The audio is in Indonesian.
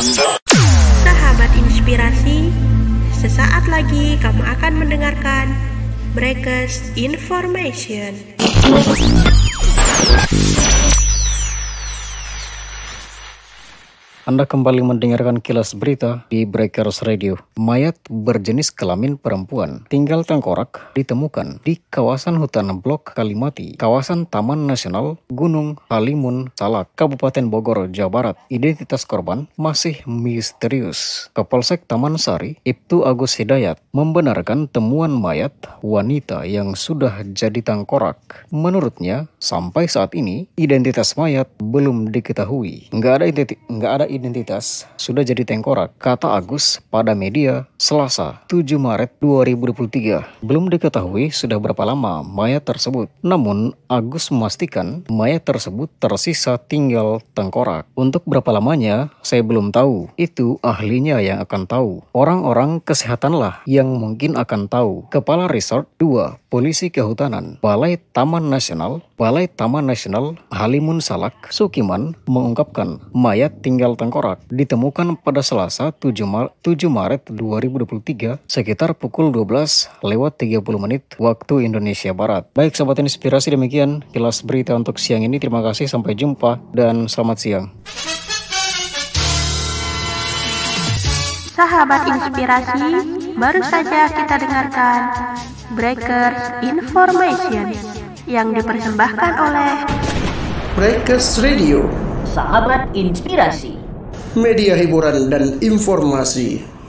Sahabat inspirasi, sesaat lagi kamu akan mendengarkan Breakers Information. Anda kembali mendengarkan kilas berita di Breakers Radio. Mayat berjenis kelamin perempuan tinggal tengkorak ditemukan di kawasan hutan Blok Kalimati, kawasan Taman Nasional Gunung Halimun Salak, Kabupaten Bogor, Jawa Barat. Identitas korban masih misterius. Kapolsek Taman Sari, Ibtu Agus Hidayat, membenarkan temuan mayat wanita yang sudah jadi tengkorak. Menurutnya, sampai saat ini, identitas mayat belum diketahui. Nggak ada, nggak ada identitas identitas sudah jadi tengkorak, kata Agus pada media Selasa 7 Maret 2023. Belum diketahui sudah berapa lama mayat tersebut. Namun, Agus memastikan mayat tersebut tersisa tinggal tengkorak. Untuk berapa lamanya, saya belum tahu. Itu ahlinya yang akan tahu. Orang-orang kesehatanlah yang mungkin akan tahu. Kepala Resort 2 Polisi Kehutanan, Balai Taman Nasional, Balai Taman Nasional Halimun Salak, Sukiman mengungkapkan mayat tinggal tengkorak ditemukan pada Selasa 7, Mar 7 Maret 2023 sekitar pukul 12 lewat 30 menit waktu Indonesia Barat. Baik sahabat inspirasi demikian kilas berita untuk siang ini. Terima kasih sampai jumpa dan selamat siang. Sahabat inspirasi Baru saja kita dengarkan Breakers Information yang dipersembahkan oleh Breakers Radio. Sahabat Inspirasi. Media hiburan dan informasi.